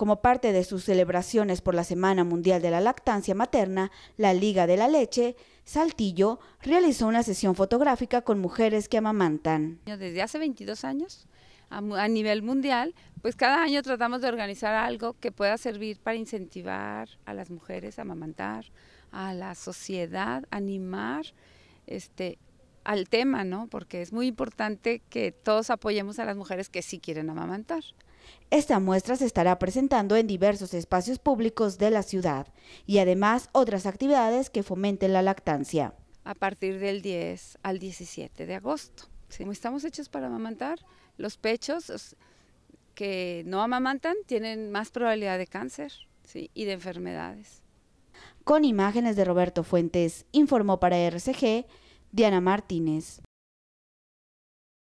Como parte de sus celebraciones por la Semana Mundial de la Lactancia Materna, la Liga de la Leche, Saltillo realizó una sesión fotográfica con mujeres que amamantan. Desde hace 22 años, a, nivel mundial, pues cada año tratamos de organizar algo que pueda servir para incentivar a las mujeres a amamantar, a la sociedad, animar este, al tema, ¿no? Porque es muy importante que todos apoyemos a las mujeres que sí quieren amamantar. Esta muestra se estará presentando en diversos espacios públicos de la ciudad y además otras actividades que fomenten la lactancia. A partir del 10 al 17 de agosto. Si estamos hechos para amamantar, los pechos que no amamantan tienen más probabilidad de cáncer y de enfermedades. Con imágenes de Roberto Fuentes, informó para RCG Diana Martínez.